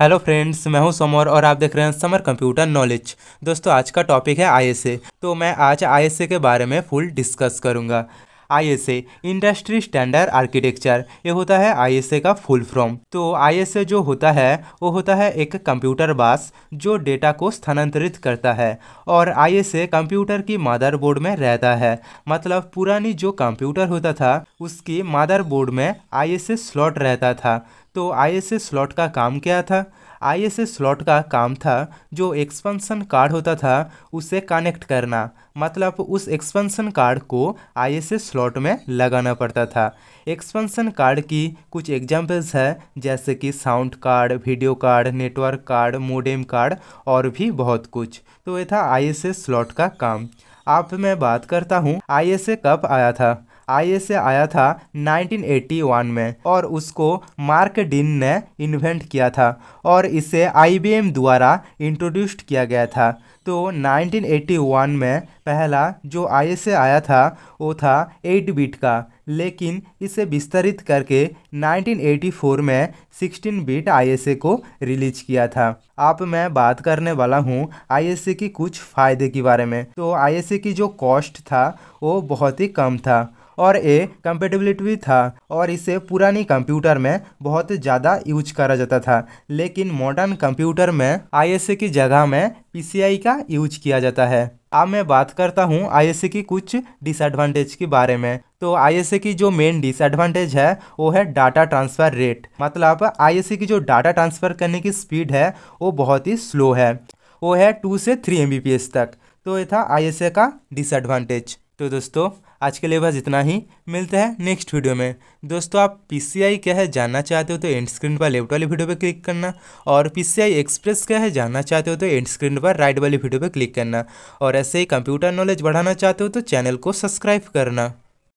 hello friends मैं हूं summer और आप देख रहे हैं समर कंप्यूटर नॉलेज दोस्तों आज का टॉपिक है आई तो मैं आज आई के बारे में फुल डिस्कस करूंगा आई इंडस्ट्री स्टैंडर्ड आर्किटेक्चर ये होता है आई का फुल फॉर्म तो आई जो होता है वो होता है एक कंप्यूटर बास जो डेटा को स्थानांतरित करता है और आई कंप्यूटर की बोर्ड में रहता है मतलब पुरानी जो कंप्यूटर होता था उसकी बोर्ड में आई स्लॉट रहता था तो आई स्लॉट का काम क्या था आईएसएस स्लॉट का काम था जो एक्सपेंशन कार्ड होता था उसे कनेक्ट करना मतलब उस एक्सपेंशन कार्ड को आईएसएस स्लॉट में लगाना पड़ता था एक्सपेंशन कार्ड की कुछ एग्जाम्पल्स है जैसे कि sound card video card network card modem card और भी बहुत कुछ तो ये था आईएसएस स्लॉट का काम आप मैं बात करता हूँ ए कब आया था आई से आया था 1981 में और उसको मार्क डिन ने इन्वेंट किया था और इसे आई द्वारा इंट्रोड्यूस्ड किया गया था तो 1981 में पहला जो आई आया था वो था 8 बिट का लेकिन इसे विस्तारित करके 1984 में 16 बिट आई को रिलीज किया था आप मैं बात करने वाला हूँ आई की कुछ फ़ायदे के बारे में तो आई की जो कॉस्ट था वो बहुत ही कम था और ये कंपेटेबिलिटी था और इसे पुरानी कंप्यूटर में बहुत ज़्यादा यूज करा जाता था लेकिन मॉडर्न कंप्यूटर में आई की जगह में पीसीआई का यूज किया जाता है अब मैं बात करता हूँ आई की कुछ डिसएडवांटेज के बारे में तो आई की जो मेन डिसएडवांटेज है वो है डाटा ट्रांसफ़र रेट मतलब आई की जो डाटा ट्रांसफ़र करने की स्पीड है वो बहुत ही स्लो है वो है टू से थ्री एम तक तो ये था आई का डिसएडवांटेज तो दोस्तों आज के लिए बस इतना ही मिलते हैं नेक्स्ट वीडियो में दोस्तों आप पीसीआई क्या है जानना चाहते हो तो एंड स्क्रीन पर लेफ्ट वाली वीडियो पर क्लिक करना और पीसीआई एक्सप्रेस क्या है जानना चाहते हो तो एंड स्क्रीन पर राइट वाली वीडियो पर क्लिक करना और ऐसे ही कंप्यूटर नॉलेज बढ़ाना चाहते हो तो चैनल को सब्सक्राइब करना